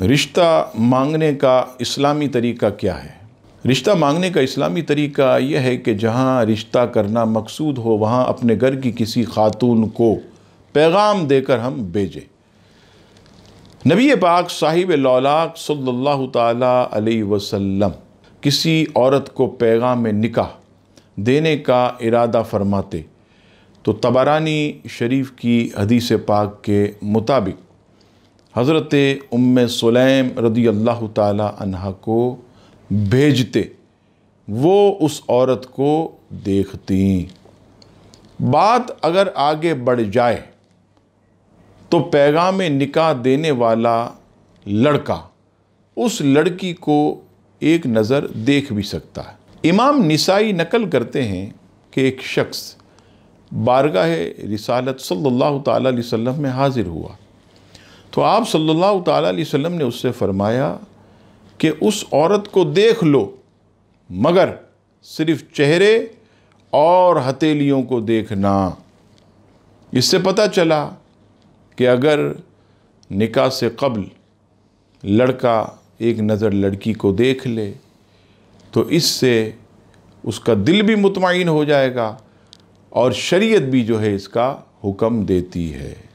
रिश्ता मांगने का इस्लामी तरीका क्या है रिश्ता मांगने का इस्लामी तरीका यह है कि जहाँ रिश्ता करना मकसूद हो वहाँ अपने घर की किसी खातून को पैगाम देकर हम भेजें नबी पाक साहिब लौलाक सल्लल्लाहु अलैहि वसल्लम किसी औरत को पैगाम में निकाह देने का इरादा फरमाते तो तबारानी शरीफ की हदीस पाक के मुताबिक हज़रत उम सलेम रदी अल्लाह तहा को भेजते वो उस औरत को देखती बात अगर आगे बढ़ जाए तो पैगाम निकाह देने वाला लड़का उस लड़की को एक नज़र देख भी सकता है इमाम निसाई नकल करते हैं कि एक शख्स बारगाह रिसालत सल्लल्लाहु अलैहि वसल्लम में हाज़िर हुआ तो आप सल्लल्लाहु अलैहि वसल्लम ने उससे फरमाया कि उस औरत को देख लो मगर सिर्फ चेहरे और हथेलियों को देखना इससे पता चला कि अगर निकाह से कबल लड़का एक नज़र लड़की को देख ले तो इससे उसका दिल भी मुतमिन हो जाएगा और शरीयत भी जो है इसका हुक्म देती है